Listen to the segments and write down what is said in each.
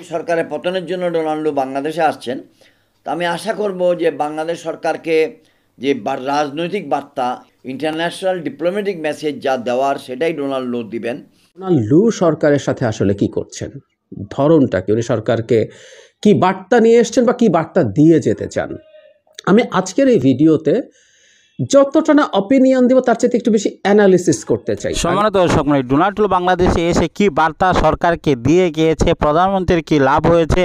এই সরকারের পতনের জন্য ডোনাল্ডো বাংলাদেশে আসছেন তো আমি আশা করব যে বাংলাদেশ সরকারকে যে রাজনৈতিক বার্তা ইন্টারন্যাশনাল ডিপ্লোম্যাটিক মেসেজ যা দেওয়ার সেটাই ডোনাল্ড দিবেন ডোনাল্ডো সরকারের সাথে আসলে কি করছেন ধরনটা কি উনি সরকারকে কি বার্তা নিয়ে এসছেন বা কি বার্তা দিয়ে যেতে চান আমি আজকের এই ভিডিওতে যতটা না অপিনিয়ন দিব তার চেয়ে একটু বেশি অ্যানালিসিস করতে চাই সম্মানিত দর্শক মানে ডোনাল্ড ট্রাম্প বাংলাদেশে এসে কি বার্তা সরকারকে দিয়ে গিয়েছে প্রধানমন্ত্রীর কি লাভ হয়েছে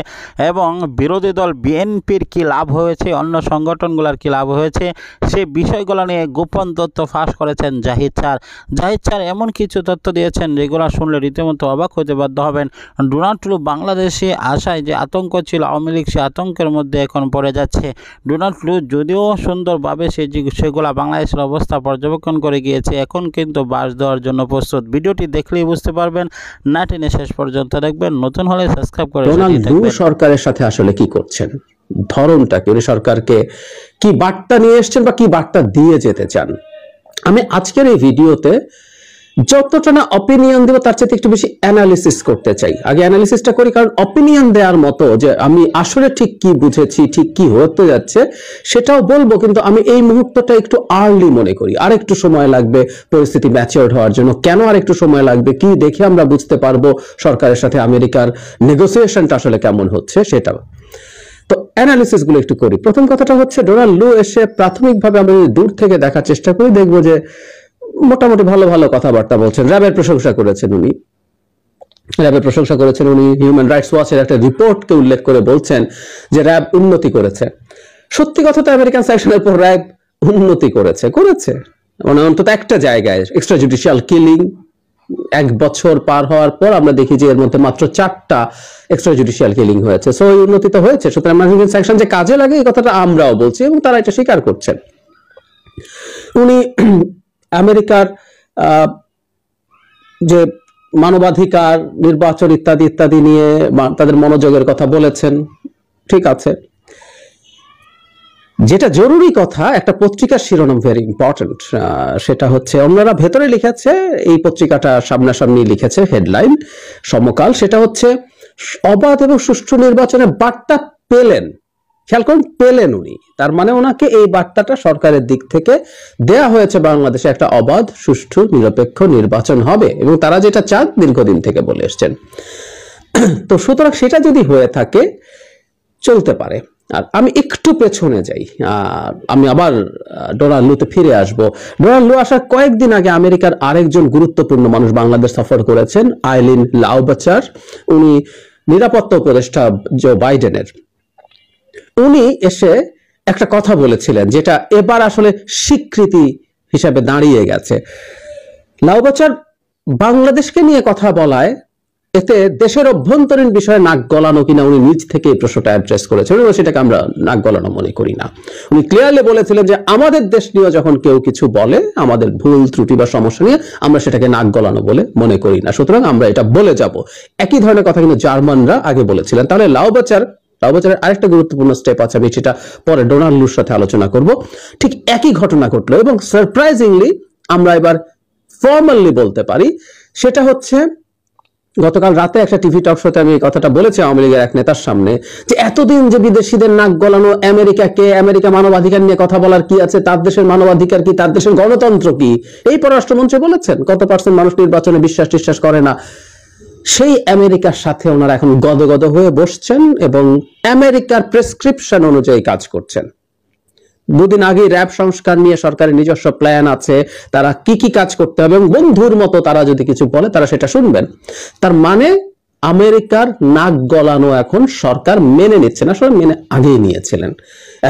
এবং বিরোধী দল বিএনপির কি লাভ হয়েছে অন্য সংগঠনগুলোর কি লাভ হয়েছে সে বিষয়গুলো নিয়ে গোপন তথ্য ফাঁস করেছেন জাহিদ স্যার জাহিদ স্যার এমন কিছু তথ্য দিয়েছেন যেগুলো শুনলে রীতিমতো অবাক হতে বাধ্য হবেন ডোনাল্ড ট্রাম্প বাংলাদেশে আসায় যে আতঙ্ক ছিল আওয়ামী লীগ সে আতঙ্কের মধ্যে এখন পড়ে যাচ্ছে ডোনাল্ড ট্রাম্প যদিও সুন্দরভাবে সে সেগুলো ব্যাংকগুলো বাংলাদেশের অবস্থা পর্যবেক্ষণ করে গিয়েছে এখন কিন্তু বাস দেওয়ার জন্য প্রস্তুত ভিডিওটি দেখলেই বুঝতে পারবেন না টেনে শেষ পর্যন্ত দেখবেন নতুন হলে সাবস্ক্রাইব করে সরকারের সাথে আসলে কি করছেন ধরনটাকে কি উনি সরকারকে কি বার্তা নিয়ে এসছেন বা কি বার্তা দিয়ে যেতে চান আমি আজকের এই ভিডিওতে যতটা না অপিনিয়ন দেবো তার চাইতে একটু বেশি অ্যানালিসিস করতে চাই আগে অ্যানালিসিসটা করি কারণ অপিনিয়ন দেওয়ার মতো যে আমি আসলে ঠিক কি বুঝেছি ঠিক কি হতে যাচ্ছে সেটাও বলবো কিন্তু আমি এই মুহূর্তটা একটু আর্লি মনে করি আর একটু সময় লাগবে পরিস্থিতি ম্যাচিওর হওয়ার জন্য কেন আর একটু সময় লাগবে কি দেখে আমরা বুঝতে পারবো সরকারের সাথে আমেরিকার নেগোসিয়েশনটা আসলে কেমন হচ্ছে সেটা তো অ্যানালিসিস গুলো একটু করি প্রথম কথাটা হচ্ছে ডোনাল্ড লু এসে প্রাথমিকভাবে আমরা দূর থেকে দেখার চেষ্টা করি দেখবো যে মোটামুটি ভালো ভালো কথাবার্তা বলছেন র্যাবের প্রশংসা করেছেন উনি র্যাবের প্রশংসা করেছেন উনি হিউম্যান রাইটস ওয়াচের একটা রিপোর্টকে উল্লেখ করে বলছেন যে র্যাব উন্নতি করেছে সত্যি কথা তো আমেরিকান সেকশনের পর র্যাব উন্নতি করেছে করেছে মানে অন্তত একটা জায়গায় এক্সট্রা জুডিশিয়াল কিলিং এক বছর পার হওয়ার পর আমরা দেখি যে এর মধ্যে মাত্র চারটা এক্সট্রা জুডিশিয়াল কিলিং হয়েছে সো এই উন্নতি তো হয়েছে সুতরাং আমেরিকান সেকশন যে কাজে লাগে এই কথাটা আমরাও বলছি এবং তারা এটা স্বীকার করছেন উনি আমেরিকার যে মানবাধিকার নির্বাচন ইত্যাদি ইত্যাদি নিয়ে তাদের মনোযোগের কথা বলেছেন ঠিক আছে যেটা জরুরি কথা একটা পত্রিকার শিরোনাম ভেরি ইম্পর্টেন্ট সেটা হচ্ছে অন্যরা ভেতরে লিখেছে এই পত্রিকাটা সামনাসামনি লিখেছে হেডলাইন সমকাল সেটা হচ্ছে অবাধ এবং সুষ্ঠু নির্বাচনে বার্তা পেলেন খেয়াল করুন পেলেন উনি তার মানে ওনাকে এই বার্তাটা সরকারের দিক থেকে দেয়া হয়েছে বাংলাদেশে একটা অবাধ সুষ্ঠু নিরপেক্ষ নির্বাচন হবে এবং তারা যেটা চান দীর্ঘদিন থেকে বলে এসছেন তো সুতরাং সেটা যদি হয়ে থাকে চলতে পারে আর আমি একটু পেছনে যাই আমি আবার ডোনাল্ড লুতে ফিরে আসব ডোনাল্ড লু আসার কয়েকদিন আগে আমেরিকার আরেকজন গুরুত্বপূর্ণ মানুষ বাংলাদেশ সফর করেছেন আইলিন লাউবাচার উনি নিরাপত্তা উপদেষ্টা জো বাইডেনের উনি এসে একটা কথা বলেছিলেন যেটা এবার আসলে স্বীকৃতি হিসাবে দাঁড়িয়ে গেছে লাউবাচার বাংলাদেশকে নিয়ে কথা বলায় এতে দেশের অভ্যন্তরীণ বিষয়ে নাক গলানো কিনা উনি নিজ থেকে এই প্রশ্নটা অ্যাড্রেস করেছেন এবং সেটাকে আমরা নাক গলানো মনে করি না উনি ক্লিয়ারলি বলেছিলেন যে আমাদের দেশ নিয়ে যখন কেউ কিছু বলে আমাদের ভুল ত্রুটি বা সমস্যা নিয়ে আমরা সেটাকে নাক গলানো বলে মনে করি না সুতরাং আমরা এটা বলে যাব একই ধরনের কথা কিন্তু জার্মানরা আগে বলেছিলেন তাহলে লাউবাচার বাজারের আরেকটা গুরুত্বপূর্ণ স্টেপ আছে আমি সেটা পরে ডোনাল্ডুর সাথে আলোচনা করব ঠিক একই ঘটনা ঘটলো এবং সারপ্রাইজিংলি আমরা এবার ফর্মালি বলতে পারি সেটা হচ্ছে গতকাল রাতে একটা টিভি টক শোতে আমি এই কথাটা বলেছি আওয়ামী লীগের এক নেতার সামনে যে এতদিন যে বিদেশিদের নাক গলানো আমেরিকাকে আমেরিকা মানবাধিকার নিয়ে কথা বলার কি আছে তার দেশের মানবাধিকার কি তার দেশের গণতন্ত্র কি এই পররাষ্ট্রমন্ত্রী বলেছেন কত পার্সেন্ট মানুষ নির্বাচনে বিশ্বাস টিশ্বাস করে না সেই আমেরিকার সাথে ওনারা এখন গদগদ হয়ে বসছেন এবং আমেরিকার প্রেসক্রিপশন অনুযায়ী কাজ করছেন দুদিন আগে র্যাব সংস্কার নিয়ে সরকারের নিজস্ব প্ল্যান আছে তারা কি কি কাজ করতে হবে এবং বন্ধুর মতো তারা যদি কিছু বলে তারা সেটা শুনবেন তার মানে আমেরিকার নাক গলানো এখন সরকার মেনে না সরকার মেনে আগেই নিয়েছিলেন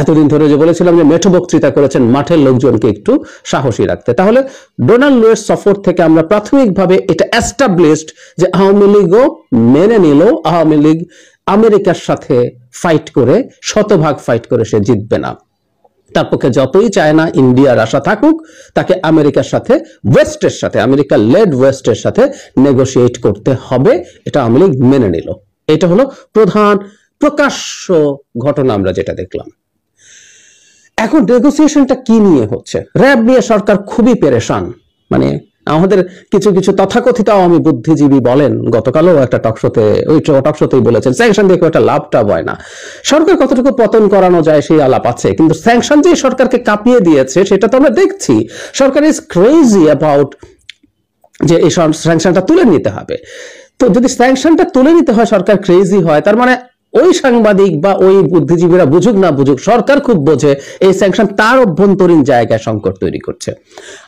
এতদিন ধরে যে বলেছিলাম যে মেঠো বক্তৃতা করেছেন মাঠের লোকজনকে একটু সাহসী রাখতে তাহলে ডোনাল্ড লুয়ের সফর থেকে আমরা প্রাথমিকভাবে এটা অ্যাস্টাবলিশড যে আওয়ামী লীগও মেনে নিল আওয়ামী লীগ আমেরিকার সাথে ফাইট করে শতভাগ ফাইট করে সে জিতবে না তার পক্ষে যতই চায়না ইন্ডিয়ার আশা থাকুক তাকে আমেরিকার সাথে ওয়েস্টের সাথে আমেরিকা লেড ওয়েস্টের সাথে নেগোসিয়েট করতে হবে এটা আমলি মেনে নিল এটা হলো প্রধান প্রকাশ্য ঘটনা আমরা যেটা দেখলাম এখন নেগোসিয়েশনটা কি নিয়ে হচ্ছে র্যাব নিয়ে সরকার খুবই পেরেশান মানে আমাদের কিছু কিছু তথাকথিত আমি বুদ্ধিজীবী বলেন গতকালও একটা টকশোতে ওই টকশোতেই বলেছেন স্যাংশন দিয়ে একটা লাভটা হয় না সরকার কতটুকু পতন করানো যায় সেই আলাপ আছে কিন্তু স্যাংশন যে সরকারকে কাঁপিয়ে দিয়েছে সেটা তো আমরা দেখছি সরকার ইজ ক্রেজি অ্যাবাউট যে এই স্যাংশনটা তুলে নিতে হবে তো যদি স্যাংশনটা তুলে নিতে হয় সরকার ক্রেজি হয় তার মানে ওই সাংবাদিক বা ওই বুদ্ধিজীবীরা বুঝুক না বুঝুক সরকার খুব বোঝে এই স্যাংশন তার অভ্যন্তরীণ জায়গায় সংকট তৈরি করছে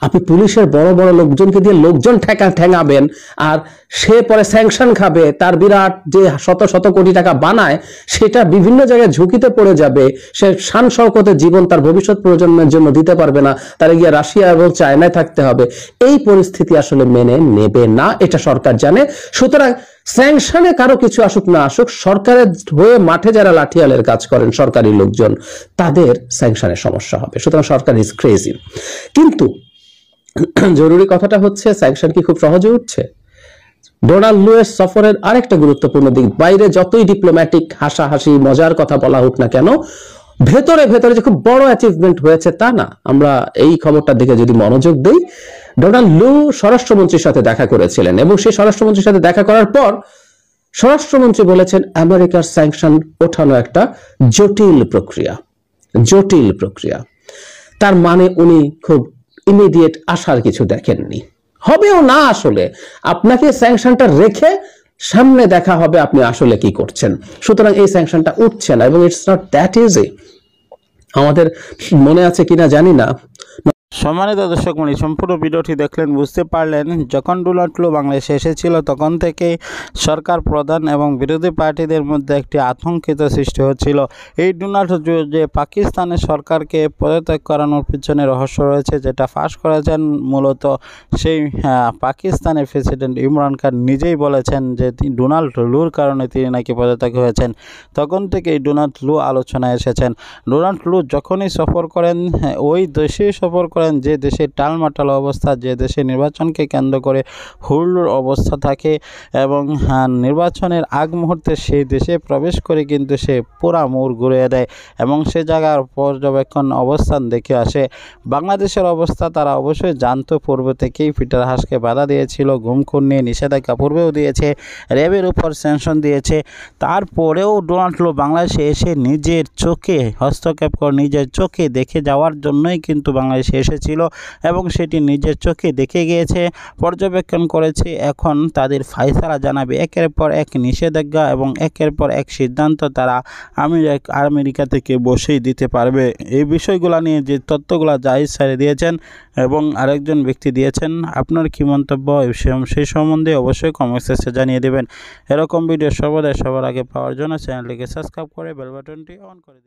আপনি পুলিশের বড় বড় লোকজনকে দিয়ে লোকজন ঠেকা ঠেঙাবেন আর সে পরে স্যাংশন খাবে তার বিরাট যে শত শত কোটি টাকা বানায় সেটা বিভিন্ন জায়গায় ঝুঁকিতে পড়ে যাবে সে শান শওকতে জীবন তার ভবিষ্যৎ প্রজন্মের জন্য দিতে পারবে না তার গিয়ে রাশিয়া এবং চায়নায় থাকতে হবে এই পরিস্থিতি আসলে মেনে নেবে না এটা সরকার জানে সুতরাং স্যাংশনে কারো কিছু আসুক না আসুক সরকারের হয়ে মাঠে যারা লাঠিয়ালের কাজ করেন সরকারি লোকজন তাদের স্যাংশনের সমস্যা হবে সুতরাং সরকার ইজ ক্রেজি কিন্তু জরুরি কথাটা হচ্ছে স্যাংশন কি খুব সহজে উঠছে ডোনাল্ড লুয়ের সফরের আরেকটা গুরুত্বপূর্ণ দিক বাইরে যতই ডিপ্লোম্যাটিক হাসাহাসি মজার কথা বলা হোক না কেন ভেতরে ভেতরে যে খুব বড় অ্যাচিভমেন্ট হয়েছে তা না আমরা এই খবরটার দিকে যদি মনোযোগ দিই ডোনাল্ড লু স্বরাষ্ট্রমন্ত্রীর সাথে দেখা করেছিলেন এবং সেই স্বরাষ্ট্রমন্ত্রীর সাথে দেখা করার পর স্বরাষ্ট্রমন্ত্রী বলেছেন আমেরিকার স্যাংশন ওঠানো একটা জটিল প্রক্রিয়া জটিল প্রক্রিয়া তার মানে উনি খুব ইমিডিয়েট আসার কিছু দেখেননি হবেও না আসলে আপনাকে স্যাংশনটা রেখে সামনে দেখা হবে আপনি আসলে কি করছেন সুতরাং এই স্যাংশনটা উঠছে না এবং ইটস নট দ্যাট ইজি আমাদের মনে আছে কিনা জানি না সম্মানিত দর্শক মণি সম্পূর্ণ ভিডিওটি দেখলেন বুঝতে পারলেন যখন ডুলাটলু বাংলাদেশে এসেছিল তখন থেকে সরকার প্রধান এবং বিরোধী পার্টিদের মধ্যে একটি আতঙ্কিত সৃষ্টি হচ্ছিল এই ডোনাল্ড যে পাকিস্তানের সরকারকে পদত্যাগ করানোর পিছনে রহস্য রয়েছে যেটা ফাঁস করেছেন মূলত সেই পাকিস্তানের প্রেসিডেন্ট ইমরান খান নিজেই বলেছেন যে ডোনাল্ড লুর কারণে তিনি নাকি পদত্যাগ হয়েছেন তখন থেকে এই ডোনাল্ড লু আলোচনায় এসেছেন ডোনাল্ড লু যখনই সফর করেন হ্যাঁ, ওই দেশেই সফর করেন করেন যে দেশের টালমাটাল অবস্থা যে দেশে নির্বাচনকে কেন্দ্র করে হুল্লোর অবস্থা থাকে এবং হ্যাঁ, নির্বাচনের আগ মুহূর্তে সেই দেশে প্রবেশ করে কিন্তু সে পুরা মোড় ঘুরিয়ে দেয় এবং সে জায়গার পর্যবেক্ষণ অবস্থান দেখে আসে বাংলাদেশের অবস্থা তারা অবশ্যই জানত পূর্ব থেকেই পিটার হাসকে বাধা দিয়েছিল ঘুমখুন নিয়ে নিষেধাজ্ঞা পূর্বেও দিয়েছে র্যাবের উপর স্যাংশন দিয়েছে তারপরেও ডোনাল্ড ট্রম্প বাংলাদেশে এসে নিজের চোখে হস্তক্ষেপ করে নিজের চোখে দেখে যাওয়ার জন্যই কিন্তু বাংলাদেশে এসে এসেছিল এবং সেটি নিজের চোখে দেখে গিয়েছে পর্যবেক্ষণ করেছে এখন তাদের ফাইসারা জানাবে একের পর এক নিষেধাজ্ঞা এবং একের পর এক সিদ্ধান্ত তারা আমেরিকা থেকে বসেই দিতে পারবে এই বিষয়গুলো নিয়ে যে তথ্যগুলো জাহিজ সারে দিয়েছেন এবং আরেকজন ব্যক্তি দিয়েছেন আপনার কি মন্তব্য সেই সম্বন্ধে অবশ্যই কমেন্টসে জানিয়ে দেবেন এরকম ভিডিও সর্বদাই সবার আগে পাওয়ার জন্য চ্যানেলটিকে সাবস্ক্রাইব করে বেলবাটনটি অন করে